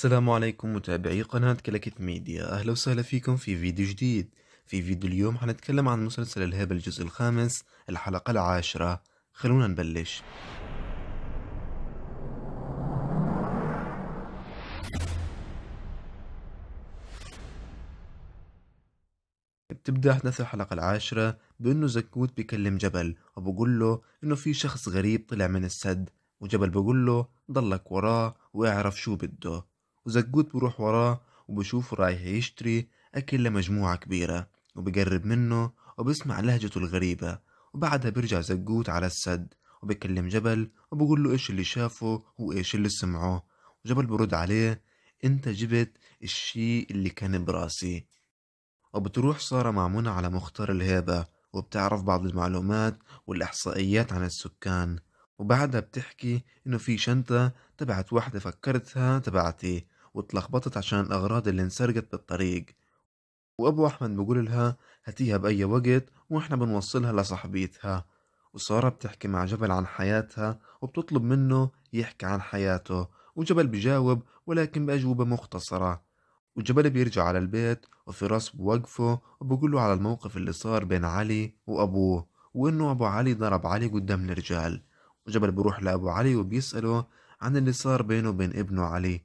السلام عليكم متابعي قناة كلكت ميديا أهلا وسهلا فيكم في فيديو جديد في فيديو اليوم حنتكلم عن مسلسل الهبة الجزء الخامس الحلقة العاشرة خلونا نبلش بتبدا احداث الحلقه العاشره بانه زكوت بيكلم جبل وبقول له انه في شخص غريب طلع من السد وجبل بقول له ضلك وراه واعرف شو بده وزجوت بروح وراه وبشوفه رايح يشتري أكل لمجموعة كبيرة وبقرب منه وبسمع لهجته الغريبة وبعدها برجع زجوت على السد وبكلم جبل وبقول له إيش اللي شافه وإيش اللي سمعه وجبل برد عليه أنت جبت الشي اللي كان براسي وبتروح سارة مع منى على مختار الهيبة وبتعرف بعض المعلومات والإحصائيات عن السكان وبعدها بتحكي إنه في شنطة تبعت واحدة فكرتها تبعتي إيه، وتلخبطت عشان الأغراض اللي انسرقت بالطريق وأبو أحمد بقول لها هاتيها بأي وقت وإحنا بنوصلها لصاحبيتها وسارة بتحكي مع جبل عن حياتها وبتطلب منه يحكي عن حياته وجبل بجاوب ولكن بأجوبة مختصرة وجبل بيرجع على البيت وفراس بوقفه وبقول له على الموقف اللي صار بين علي وأبوه وإنه أبو علي ضرب علي قدام الرجال وجبل بروح لأبو علي وبيسأله عن اللي صار بينه وبين ابنه علي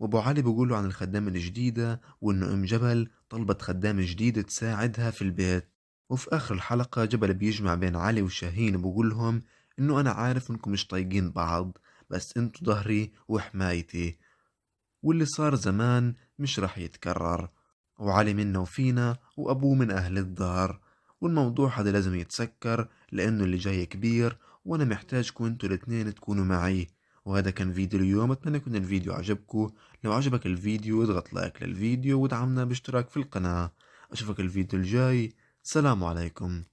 وابو علي بيقوله عن الخدامة الجديدة وانه ام جبل طلبت خدامة جديدة تساعدها في البيت وفي اخر الحلقة جبل بيجمع بين علي وشاهين وبقولهم انه انا عارف انكم مش طايقين بعض بس انتوا ظهري وحمايتي واللي صار زمان مش رح يتكرر وعلي منا وفينا وأبوه من أهل الدار والموضوع هذا لازم يتسكر لأنه اللي جاي كبير وانا محتاجكم انتوا الاثنين تكونوا معي وهذا كان فيديو اليوم اتمنى يكون الفيديو عجبكم لو عجبك الفيديو اضغط لايك للفيديو وادعمنا باشتراك في القناة اشوفك الفيديو الجاي سلام عليكم